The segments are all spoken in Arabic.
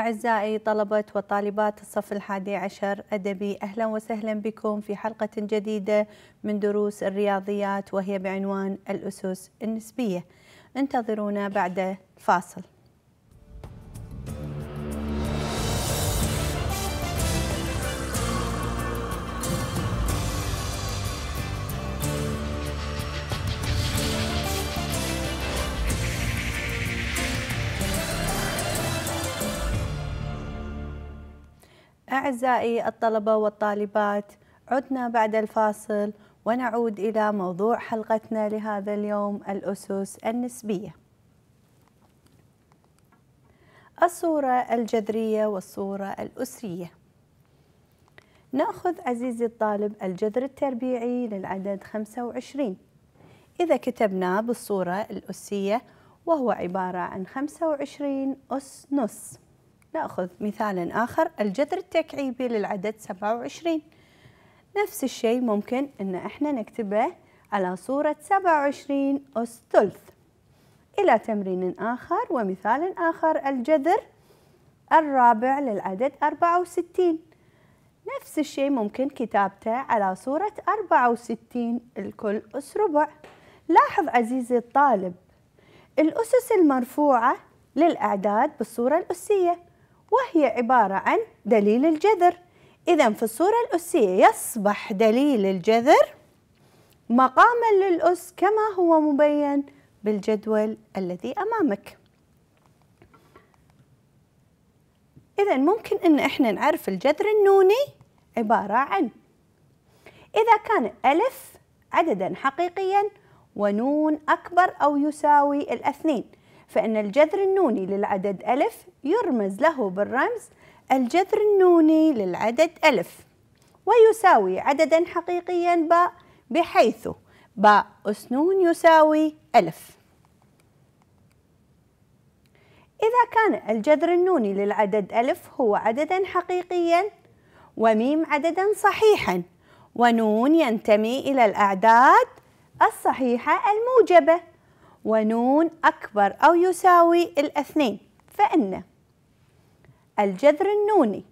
أعزائي طلبة وطالبات الصف الحادي عشر أدبي أهلا وسهلا بكم في حلقة جديدة من دروس الرياضيات وهي بعنوان الأسس النسبية انتظرونا بعد فاصل أعزائي الطلبة والطالبات عدنا بعد الفاصل ونعود إلى موضوع حلقتنا لهذا اليوم الأسس النسبية الصورة الجذرية والصورة الأسرية نأخذ عزيزي الطالب الجذر التربيعي للعدد 25 إذا كتبناه بالصورة الأسية وهو عبارة عن 25 أس نص نأخذ مثال آخر الجذر التكعيبي للعدد 27 نفس الشيء ممكن أن إحنا نكتبه على صورة 27 أس ثلث إلى تمرين آخر ومثال آخر الجذر الرابع للعدد 64 نفس الشيء ممكن كتابته على صورة 64 الكل أس ربع لاحظ عزيزي الطالب الأسس المرفوعة للأعداد بالصورة الأسية وهي عبارة عن دليل الجذر إذا في الصورة الأسية يصبح دليل الجذر مقاما للأس كما هو مبين بالجدول الذي أمامك إذا ممكن أن إحنا نعرف الجذر النوني عبارة عن إذا كان ألف عددا حقيقيا ونون أكبر أو يساوي الاثنين فإن الجذر النوني للعدد ألف يرمز له بالرمز الجذر النوني للعدد ألف ويساوي عددا حقيقيا باء بحيث باء أس نون يساوي ألف إذا كان الجذر النوني للعدد ألف هو عددا حقيقيا وميم عددا صحيحا ونون ينتمي إلى الأعداد الصحيحة الموجبة ونون أكبر أو يساوي الاثنين فإن الجذر النوني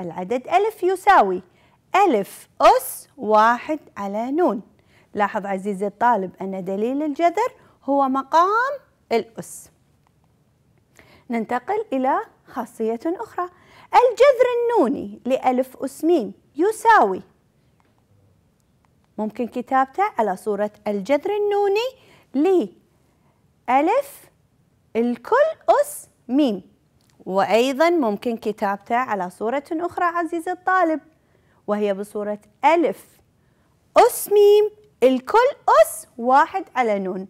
للعدد ألف يساوي ألف أس واحد على نون لاحظ عزيزي الطالب أن دليل الجذر هو مقام الأس ننتقل إلى خاصية أخرى الجذر النوني لألف أس ميم يساوي ممكن كتابته على صورة الجذر النوني ليه؟ ألف الكل أس ميم وأيضا ممكن كتابته على صورة أخرى عزيزي الطالب وهي بصورة ألف أس ميم الكل أس واحد على نون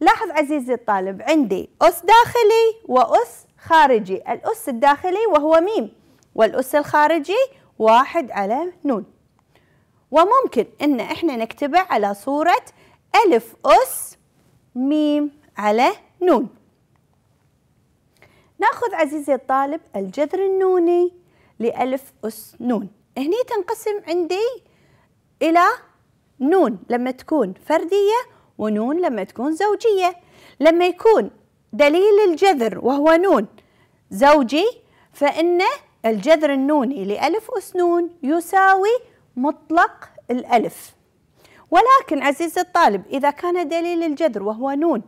لاحظ عزيزي الطالب عندي أس داخلي وأس خارجي الأس الداخلي وهو ميم والأس الخارجي واحد على نون وممكن إن إحنا نكتبه على صورة ألف أس ميم على نون ناخذ عزيزي الطالب الجذر النوني لألف أس نون هني تنقسم عندي إلى نون لما تكون فردية ونون لما تكون زوجية لما يكون دليل الجذر وهو نون زوجي فإن الجذر النوني لألف أس نون يساوي مطلق الألف ولكن عزيز الطالب إذا كان دليل الجذر وهو نون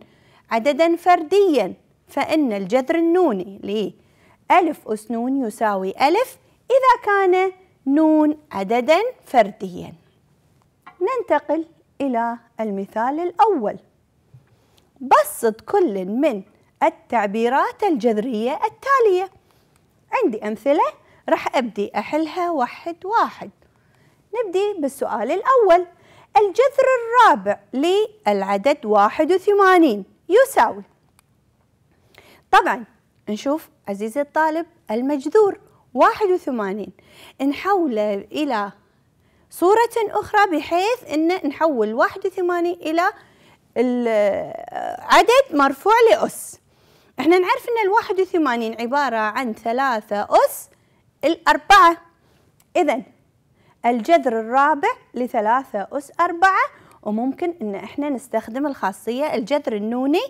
عددا فرديا فإن الجذر النوني لألف أس نون يساوي ألف إذا كان نون عددا فرديا ننتقل إلى المثال الأول بسط كل من التعبيرات الجذرية التالية عندي أمثلة راح أبدي أحلها واحد واحد نبدي بالسؤال الأول الجذر الرابع للعدد 81 يساوي طبعا نشوف عزيزي الطالب المجذور 81 نحوله إلى صورة أخرى بحيث أن نحول 81 إلى عدد مرفوع لأس احنا نعرف أن الواحد وثمانين عبارة عن ثلاثة أس الأربعة إذا الجذر الرابع لثلاثة أس أربعة وممكن إن إحنا نستخدم الخاصية الجذر النوني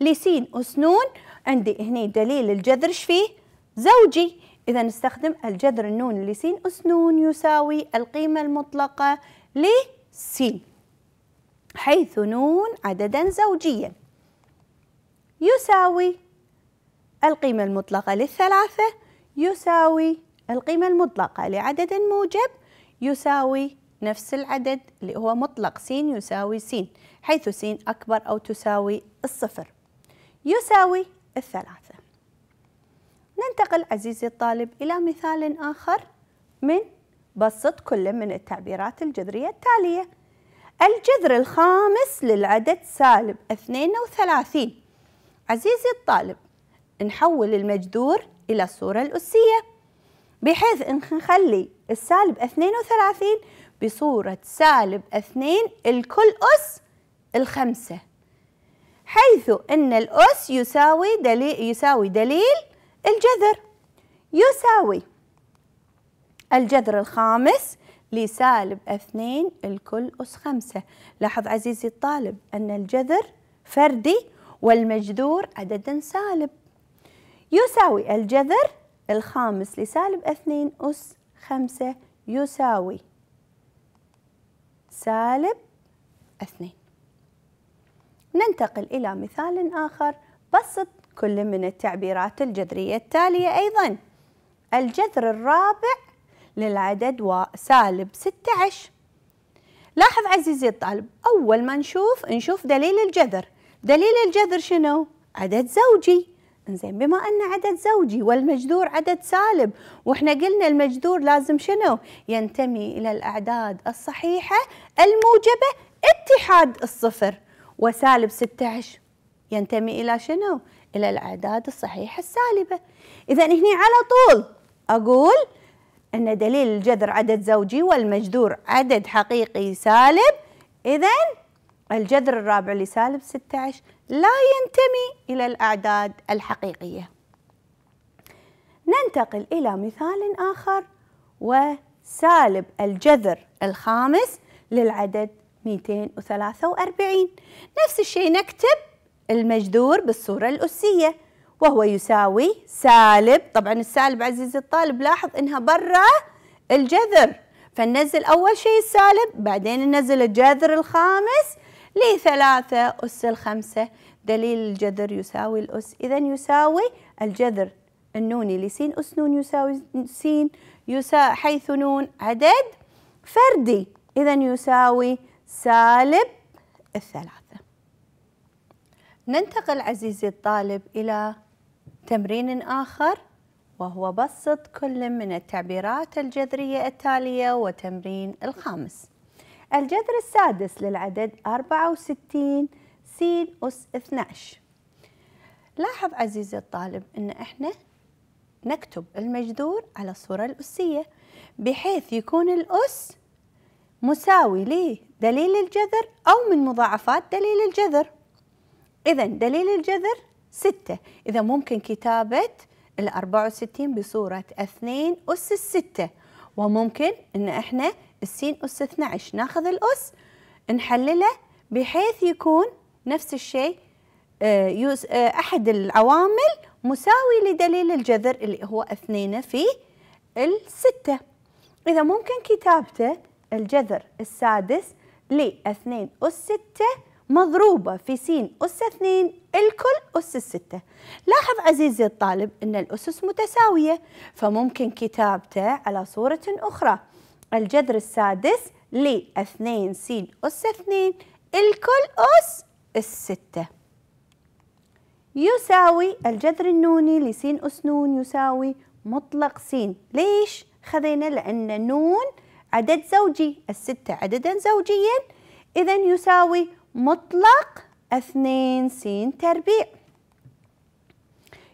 لسين أس نون عندي هنا دليل الجذر فيه زوجي إذا نستخدم الجذر النون لسين أس نون يساوي القيمة المطلقة لسين حيث نون عددا زوجيا يساوي القيمة المطلقة للثلاثة يساوي القيمة المطلقة لعدد موجب يساوي نفس العدد اللي هو مطلق س يساوي س حيث س أكبر أو تساوي الصفر يساوي الثلاثة ننتقل عزيزي الطالب إلى مثال آخر من بسط كل من التعبيرات الجذرية التالية الجذر الخامس للعدد سالب 32 عزيزي الطالب نحول المجذور إلى الصورة الأسية بحيث نخلي السالب 32 بصورة سالب 2 الكل أس الخمسة حيث أن الأس يساوي دليل, يساوي دليل الجذر يساوي الجذر الخامس لسالب 2 الكل أس خمسة لاحظ عزيزي الطالب أن الجذر فردي والمجذور عددا سالب يساوي الجذر الخامس لسالب 2 أس خمسة يساوي سالب اثنين ننتقل إلى مثال آخر بسط كل من التعبيرات الجذرية التالية أيضا الجذر الرابع للعدد سالب ستة عشر لاحظ عزيزي الطالب أول ما نشوف نشوف دليل الجذر دليل الجذر شنو؟ عدد زوجي انزين بما ان عدد زوجي والمجذور عدد سالب واحنا قلنا المجذور لازم شنو ينتمي الى الاعداد الصحيحه الموجبه اتحاد الصفر وسالب 16 ينتمي الى شنو الى الاعداد الصحيحه السالبه اذا هني على طول اقول ان دليل الجذر عدد زوجي والمجذور عدد حقيقي سالب اذا الجذر الرابع لسالب 16 لا ينتمي إلى الأعداد الحقيقية ننتقل إلى مثال آخر وسالب الجذر الخامس للعدد 243 نفس الشيء نكتب المجذور بالصورة الأسية وهو يساوي سالب طبعا السالب عزيزي الطالب لاحظ انها برا الجذر فننزل اول شيء السالب بعدين ننزل الجذر الخامس لي ثلاثة أس الخمسة دليل الجذر يساوي الأس إذا يساوي الجذر النوني لسين أس نون يساوي سين يسا حيث نون عدد فردي إذا يساوي سالب الثلاثة ننتقل عزيزي الطالب إلى تمرين آخر وهو بسط كل من التعبيرات الجذرية التالية وتمرين الخامس الجذر السادس للعدد 64 س أس 12 لاحظ عزيزي الطالب أن إحنا نكتب المجذور على الصورة الأسية بحيث يكون الأس مساوي لدليل الجذر أو من مضاعفات دليل الجذر إذا دليل الجذر ستة إذا ممكن كتابة الأربعة 64 بصورة اثنين أس الستة وممكن أن إحنا السين أس 12 ناخذ الأس نحلله بحيث يكون نفس الشيء آه، آه، أحد العوامل مساوي لدليل الجذر اللي هو اثنين في الستة إذا ممكن كتابته الجذر السادس لاثنين أس ستة مضروبة في سين أس اثنين الكل أس الستة لاحظ عزيزي الطالب أن الأسس متساوية فممكن كتابته على صورة أخرى الجذر السادس ل اثنين س أس اثنين الكل أس الستة يساوي الجذر النوني لسين أس نون يساوي مطلق س ليش؟ خذينا لأن نون عدد زوجي الستة عددا زوجيا إذا يساوي مطلق اثنين س تربيع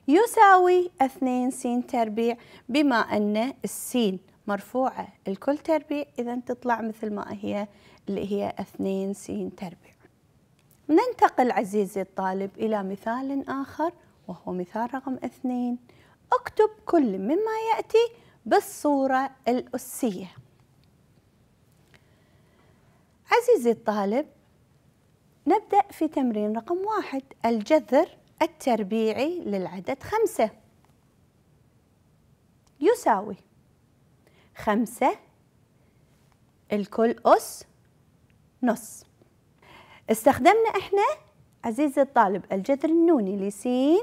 يساوي اثنين س تربيع بما أن السين مرفوعة الكل تربيع إذا تطلع مثل ما هي اللي هي اثنين س تربيع ننتقل عزيزي الطالب إلى مثال آخر وهو مثال رقم اثنين اكتب كل مما يأتي بالصورة الأسية عزيزي الطالب نبدأ في تمرين رقم واحد الجذر التربيعي للعدد خمسة يساوي خمسة الكل أس نص استخدمنا إحنا عزيزي الطالب الجذر النوني لسين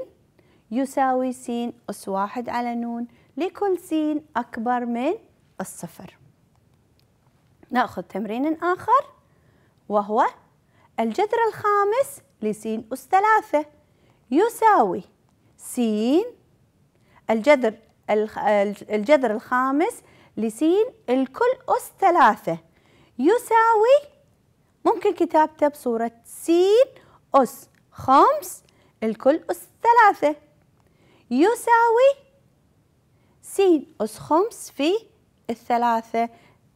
يساوي سين أس واحد على نون لكل سين أكبر من الصفر نأخذ تمرين آخر وهو الجذر الخامس لسين أس ثلاثة يساوي سين الجذر الجذر الخامس لسين الكل أس ثلاثة يساوي ممكن كتابته بصورة س أس خمس الكل أس ثلاثة يساوي س أس خمس في الثلاثة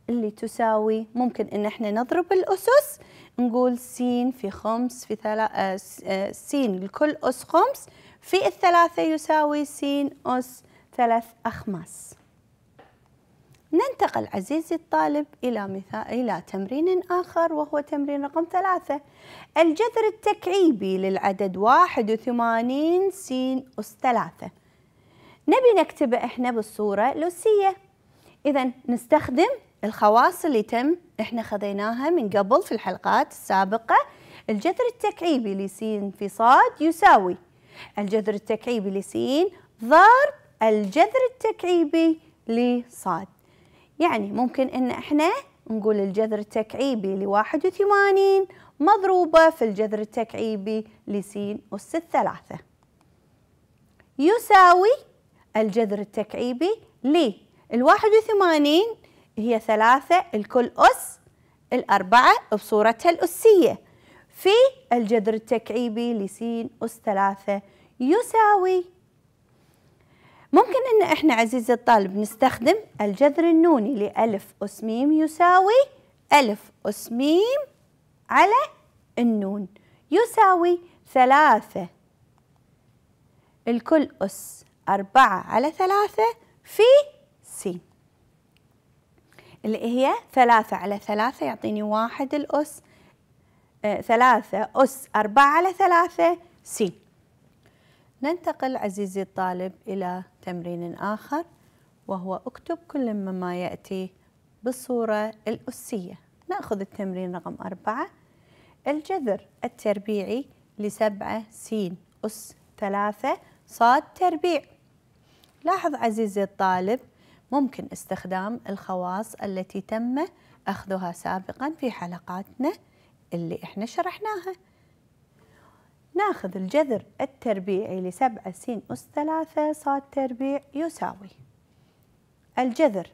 اللي تساوي ممكن إن إحنا نضرب الأسس نقول س في خمس في ثلاثة آه، س آه، الكل أس خمس في الثلاثة يساوي س أس ثلاث أخماس ننتقل عزيزي الطالب إلى مثال إلى تمرين آخر وهو تمرين رقم ثلاثة الجذر التكعيبي للعدد واحد وثمانين سين أس ثلاثة نبي نكتبه إحنا بالصورة لوسية إذا نستخدم الخواص اللي تم إحنا خذيناها من قبل في الحلقات السابقة الجذر التكعيبي لسين في صاد يساوي الجذر التكعيبي لسين ضرب الجذر التكعيبي لصاد يعني ممكن ان احنا نقول الجذر التكعيبي لواحد وثمانين مضروبة في الجذر التكعيبي لسين أس الثلاثة يساوي الجذر التكعيبي للواحد وثمانين هي ثلاثة الكل أس الأربعة بصورتها الأسية في الجذر التكعيبي لسين أس ثلاثة يساوي ممكن ان احنا عزيزي الطالب نستخدم الجذر النوني لألف أس م يساوي ألف أس م على النون يساوي ثلاثة الكل أس أربعة على ثلاثة في س اللي هي ثلاثة على ثلاثة يعطيني واحد الأس آه، ثلاثة أس أربعة على ثلاثة س ننتقل عزيزي الطالب إلى تمرين آخر وهو اكتب كل مما يأتي بالصورة الأسية نأخذ التمرين رقم أربعة الجذر التربيعي لسبعة سين أس ثلاثة صاد تربيع لاحظ عزيزي الطالب ممكن استخدام الخواص التي تم أخذها سابقا في حلقاتنا اللي احنا شرحناها ناخذ الجذر التربيعي لسبعة س أس ثلاثة صاد تربيع يساوي الجذر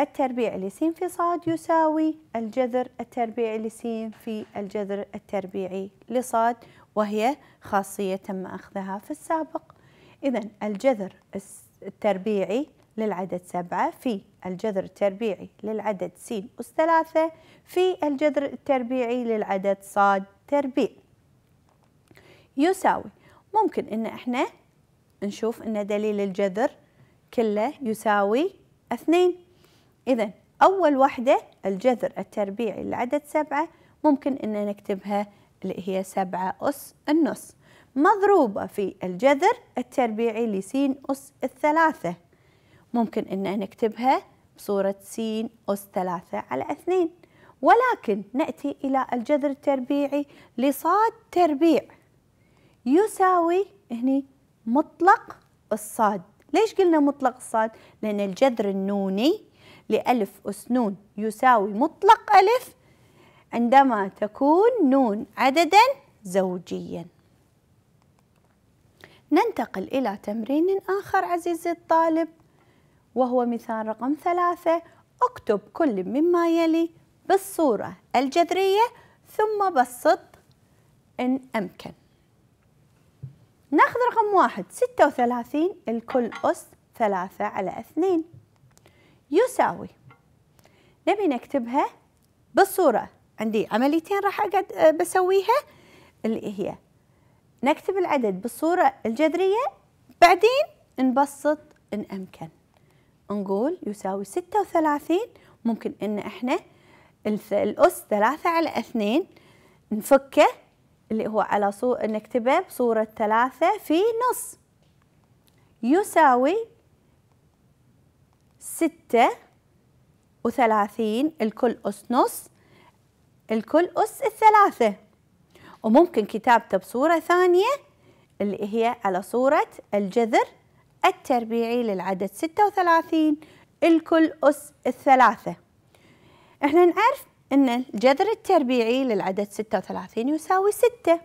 التربيع لس في صاد يساوي الجذر التربيعي لس في الجذر التربيعي لصاد وهي خاصية تم أخذها في السابق إذا الجذر التربيعي للعدد سبعة في الجذر التربيعي للعدد س أس ثلاثة في الجذر التربيعي للعدد صاد تربيع يساوي ممكن ان احنا نشوف ان دليل الجذر كله يساوي اثنين اذا اول وحدة الجذر التربيعي لعدد سبعة ممكن ان نكتبها اللي هي سبعة أس النص مضروبة في الجذر التربيعي لسين أس الثلاثة ممكن ان نكتبها بصورة س أس ثلاثة على اثنين ولكن نأتي إلى الجذر التربيعي لصاد تربيع يساوي هني مطلق الصاد ليش قلنا مطلق الصاد؟ لأن الجذر النوني لألف أس نون يساوي مطلق ألف عندما تكون نون عددا زوجيا ننتقل إلى تمرين آخر عزيزي الطالب وهو مثال رقم ثلاثة اكتب كل مما يلي بالصورة الجذرية ثم بسط إن أمكن ناخذ رقم واحد ستة وثلاثين الكل أس ثلاثة على اثنين يساوي نبي نكتبها بالصورة عندي عمليتين راح أقعد آه، بسويها اللي هي نكتب العدد بالصورة الجذرية بعدين نبسط إن أمكن نقول يساوي ستة وثلاثين ممكن إن إحنا الأس ثلاثة على اثنين نفكه اللي هو على صور نكتبه بصورة ثلاثة في نص يساوي ستة وثلاثين الكل أس نص الكل أس الثلاثة وممكن كتابته بصورة ثانية اللي هي على صورة الجذر التربيعي للعدد ستة وثلاثين الكل أس الثلاثة احنا نعرف ان الجذر التربيعي للعدد 36 يساوي 6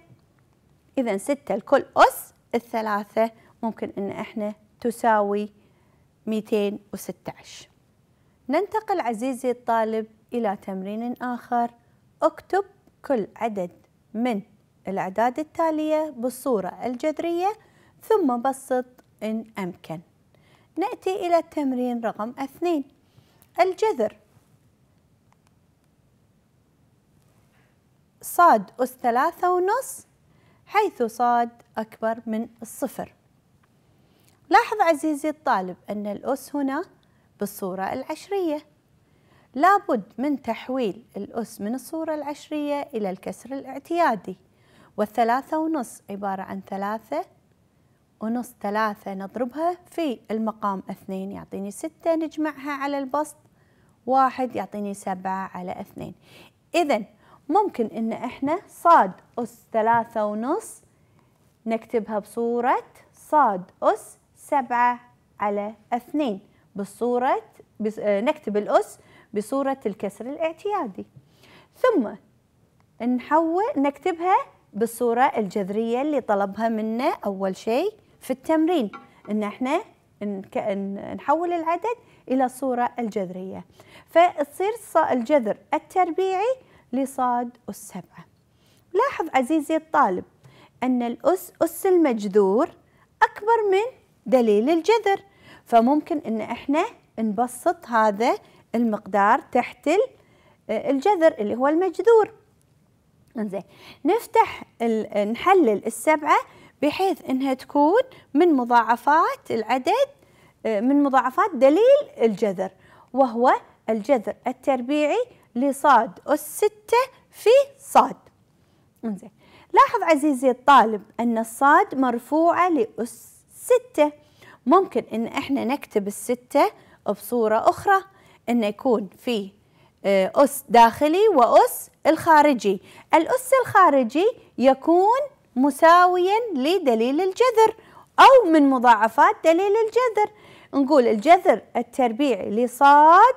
اذا 6 لكل اس الثلاثه ممكن ان احنا تساوي 216 ننتقل عزيزي الطالب الى تمرين اخر اكتب كل عدد من الاعداد التاليه بالصوره الجذريه ثم بسط ان امكن ناتي الى التمرين رقم اثنين الجذر صاد أس ثلاثة ونص حيث صاد أكبر من الصفر لاحظ عزيزي الطالب أن الأس هنا بالصورة العشرية لابد من تحويل الأس من الصورة العشرية إلى الكسر الاعتيادي والثلاثة ونص عبارة عن ثلاثة ونص ثلاثة نضربها في المقام اثنين يعطيني ستة نجمعها على البسط واحد يعطيني سبعة على اثنين إذا ممكن إن إحنا صاد أس ثلاثة ونص نكتبها بصورة صاد أس سبعة على اثنين بصورة بس آه، نكتب الأس بصورة الكسر الاعتيادي ثم نحول نكتبها بالصورة الجذرية اللي طلبها منا أول شيء في التمرين إن إحنا نحول العدد إلى الصورة الجذرية فتصير الجذر التربيعي لصاد السبعة لاحظ عزيزي الطالب أن الأس أس المجذور أكبر من دليل الجذر فممكن أن إحنا نبسط هذا المقدار تحت آه، الجذر اللي هو المجذور انزين نفتح نحلل السبعة بحيث أنها تكون من مضاعفات العدد آه، من مضاعفات دليل الجذر وهو الجذر التربيعي لصاد أس ستة في صاد انزين لاحظ عزيزي الطالب أن الصاد مرفوعة لأس ستة ممكن أن إحنا نكتب الستة بصورة أخرى أن يكون في آه، أس داخلي وأس الخارجي الأس الخارجي يكون مساويا لدليل الجذر أو من مضاعفات دليل الجذر نقول الجذر التربيعي لصاد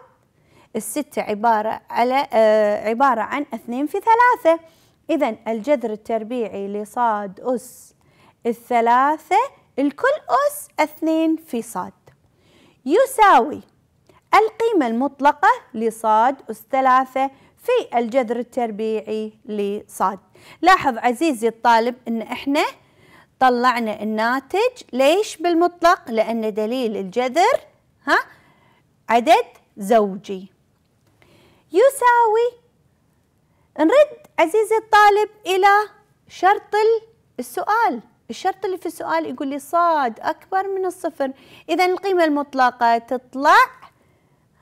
الستة عبارة على آه، عبارة عن اثنين في ثلاثة إذا الجذر التربيعي لصاد أس الثلاثة الكل أس اثنين في صاد يساوي القيمة المطلقة لصاد أس ثلاثة في الجذر التربيعي لصاد لاحظ عزيزي الطالب أن إحنا طلعنا الناتج ليش بالمطلق لأن دليل الجذر ها عدد زوجي يساوي نرد عزيزي الطالب إلى شرط السؤال الشرط اللي في السؤال يقول لي صاد أكبر من الصفر إذا القيمة المطلقة تطلع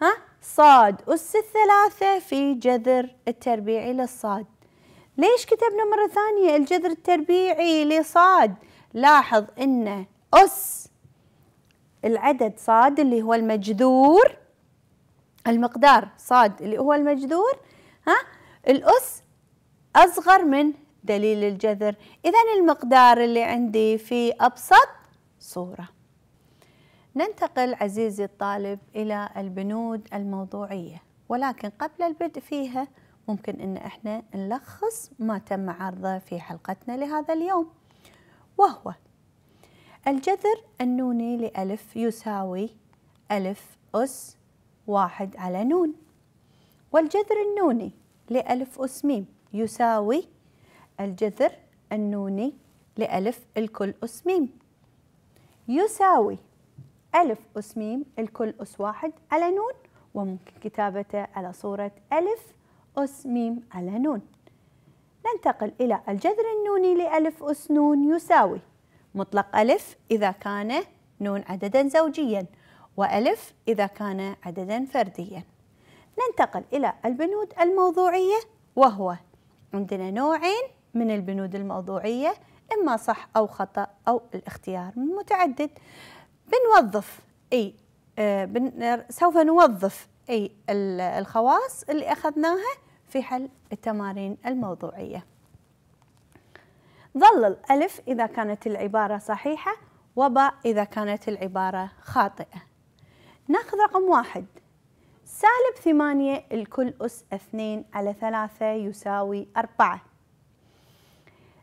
ها صاد أس الثلاثة في جذر التربيعي للصاد ليش كتبنا مرة ثانية الجذر التربيعي لصاد لاحظ إنه أس العدد صاد اللي هو المجذور المقدار صاد اللي هو المجذور ها الأس أصغر من دليل الجذر إذا المقدار اللي عندي في أبسط صورة ننتقل عزيزي الطالب إلى البنود الموضوعية ولكن قبل البدء فيها ممكن أن احنا نلخص ما تم عرضه في حلقتنا لهذا اليوم وهو الجذر النوني لألف يساوي ألف أس واحد على نون والجذر النوني لألف أس ميم يساوي الجذر النوني لألف الكل أس ميم يساوي ألف أس ميم الكل أس واحد على نون وممكن كتابته على صورة ألف أس ميم على نون ننتقل إلى الجذر النوني لألف أس نون يساوي مطلق ألف إذا كان نون عددا زوجيا وألف إذا كان عددا فرديا ننتقل إلى البنود الموضوعية وهو عندنا نوعين من البنود الموضوعية إما صح أو خطأ أو الاختيار متعدد بنوظف أي آه، بن سوف نوظف أي الخواص اللي أخذناها في حل التمارين الموضوعية ظل الألف إذا كانت العبارة صحيحة وباء إذا كانت العبارة خاطئة ناخذ رقم واحد سالب ثمانية الكل أس اثنين على ثلاثة يساوي أربعة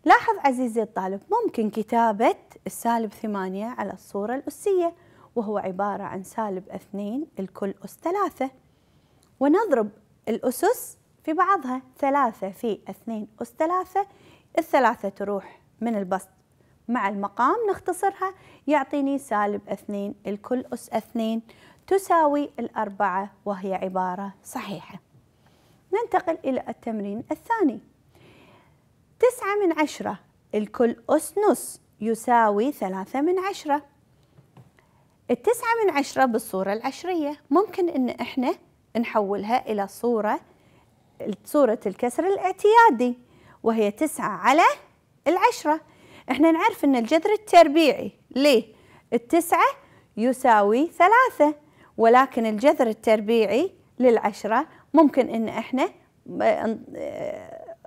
لاحظ عزيزي الطالب ممكن كتابة السالب ثمانية على الصورة الأسية وهو عبارة عن سالب اثنين الكل أس ثلاثة ونضرب الأسس في بعضها ثلاثة في اثنين أس ثلاثة الثلاثة تروح من البسط مع المقام نختصرها يعطيني سالب اثنين الكل أس اثنين تساوي الأربعة وهي عبارة صحيحة ننتقل إلى التمرين الثاني تسعة من عشرة الكل أس نص يساوي ثلاثة من عشرة التسعة من عشرة بالصورة العشرية ممكن إن إحنا نحولها إلى صورة صورة الكسر الاعتيادي وهي تسعة على العشرة إحنا نعرف إن الجذر التربيعي ليه التسعة يساوي ثلاثة ولكن الجذر التربيعي للعشرة ممكن ان احنا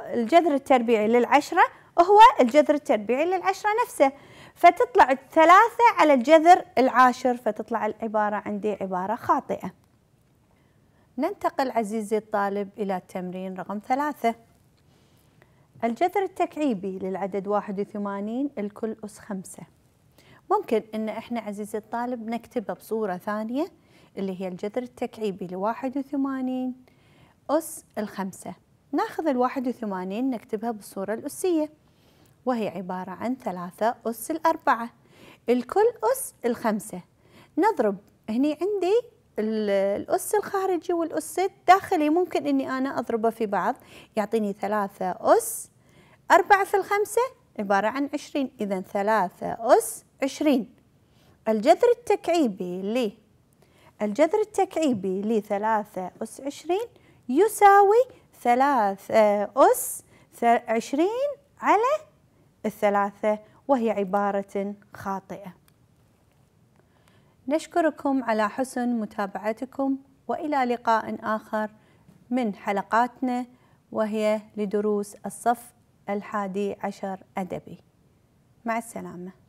الجذر التربيعي للعشرة هو الجذر التربيعي للعشرة نفسه فتطلع الثلاثة على الجذر العاشر فتطلع العبارة عندي عبارة خاطئة ننتقل عزيزي الطالب إلى التمرين رقم ثلاثة الجذر التكعيبي للعدد 81 الكل أس خمسة ممكن أن إحنا عزيزي الطالب نكتبه بصورة ثانية اللي هي الجذر التكعيبي ل 81 أس الخمسة ناخذ ال 81 نكتبها بالصورة الأسية وهي عبارة عن ثلاثة أس الأربعة الكل أس الخمسة نضرب هني عندي الأس الخارجي والأس الداخلي ممكن أني أنا أضربه في بعض يعطيني ثلاثة أس أربعة في الخمسة عبارة عن عشرين إذا ثلاثة أس عشرين الجذر التكعيبي الجذر التكعيبي لثلاثة أس عشرين يساوي ثلاثة آه، أس عشرين على الثلاثة وهي عبارة خاطئة نشكركم على حسن متابعتكم وإلى لقاء آخر من حلقاتنا وهي لدروس الصف الحادي عشر أدبي مع السلامة